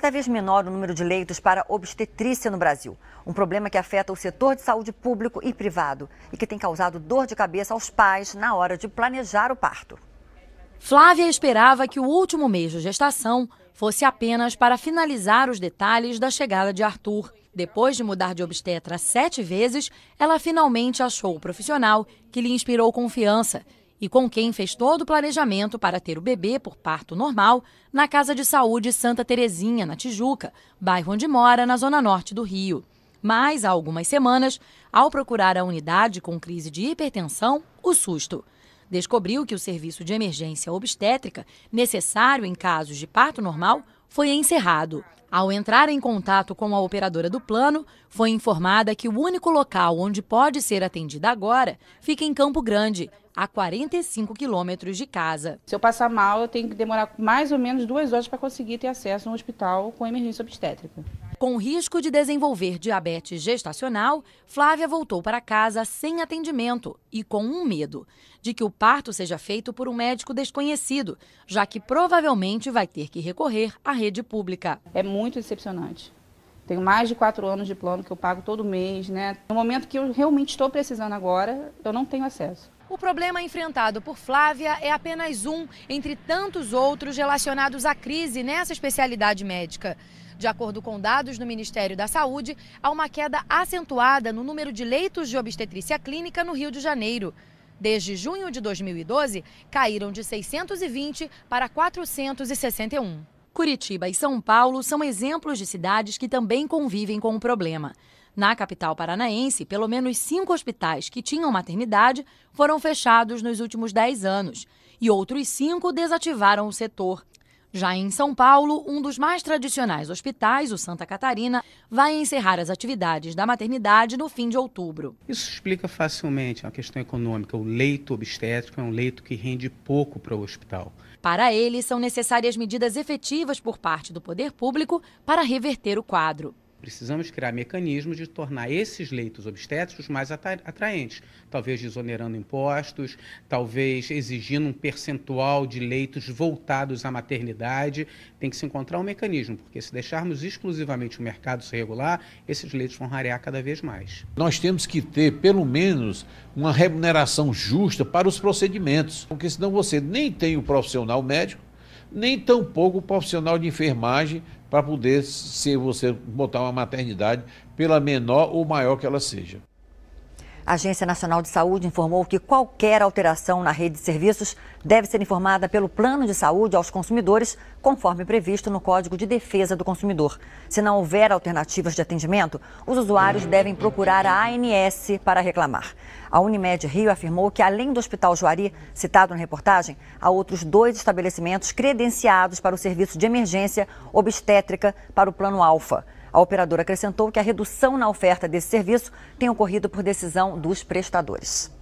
cada vez menor o número de leitos para obstetrícia no Brasil. Um problema que afeta o setor de saúde público e privado e que tem causado dor de cabeça aos pais na hora de planejar o parto. Flávia esperava que o último mês de gestação fosse apenas para finalizar os detalhes da chegada de Arthur. Depois de mudar de obstetra sete vezes, ela finalmente achou o profissional que lhe inspirou confiança e com quem fez todo o planejamento para ter o bebê por parto normal na Casa de Saúde Santa Terezinha, na Tijuca, bairro onde mora, na zona norte do Rio. Mas, há algumas semanas, ao procurar a unidade com crise de hipertensão, o susto. Descobriu que o serviço de emergência obstétrica, necessário em casos de parto normal, foi encerrado. Ao entrar em contato com a operadora do plano, foi informada que o único local onde pode ser atendida agora fica em Campo Grande, a 45 quilômetros de casa. Se eu passar mal, eu tenho que demorar mais ou menos duas horas para conseguir ter acesso a um hospital com emergência obstétrica. Com risco de desenvolver diabetes gestacional, Flávia voltou para casa sem atendimento e com um medo de que o parto seja feito por um médico desconhecido, já que provavelmente vai ter que recorrer à rede pública. É muito decepcionante. Tenho mais de quatro anos de plano que eu pago todo mês, né? No momento que eu realmente estou precisando agora, eu não tenho acesso. O problema enfrentado por Flávia é apenas um entre tantos outros relacionados à crise nessa especialidade médica. De acordo com dados do Ministério da Saúde, há uma queda acentuada no número de leitos de obstetrícia clínica no Rio de Janeiro. Desde junho de 2012, caíram de 620 para 461. Curitiba e São Paulo são exemplos de cidades que também convivem com o problema. Na capital paranaense, pelo menos cinco hospitais que tinham maternidade foram fechados nos últimos dez anos e outros cinco desativaram o setor. Já em São Paulo, um dos mais tradicionais hospitais, o Santa Catarina, vai encerrar as atividades da maternidade no fim de outubro. Isso explica facilmente é a questão econômica. O leito obstétrico é um leito que rende pouco para o hospital. Para ele, são necessárias medidas efetivas por parte do poder público para reverter o quadro. Precisamos criar mecanismos de tornar esses leitos obstétricos mais atraentes, talvez desonerando impostos, talvez exigindo um percentual de leitos voltados à maternidade. Tem que se encontrar um mecanismo, porque se deixarmos exclusivamente o mercado se regular, esses leitos vão rarear cada vez mais. Nós temos que ter, pelo menos, uma remuneração justa para os procedimentos, porque senão você nem tem o profissional médico, nem tampouco o profissional de enfermagem para poder, se você botar uma maternidade, pela menor ou maior que ela seja. A Agência Nacional de Saúde informou que qualquer alteração na rede de serviços deve ser informada pelo plano de saúde aos consumidores, conforme previsto no Código de Defesa do Consumidor. Se não houver alternativas de atendimento, os usuários devem procurar a ANS para reclamar. A Unimed Rio afirmou que, além do Hospital Juari, citado na reportagem, há outros dois estabelecimentos credenciados para o serviço de emergência obstétrica para o Plano Alfa. A operadora acrescentou que a redução na oferta desse serviço tem ocorrido por decisão dos prestadores.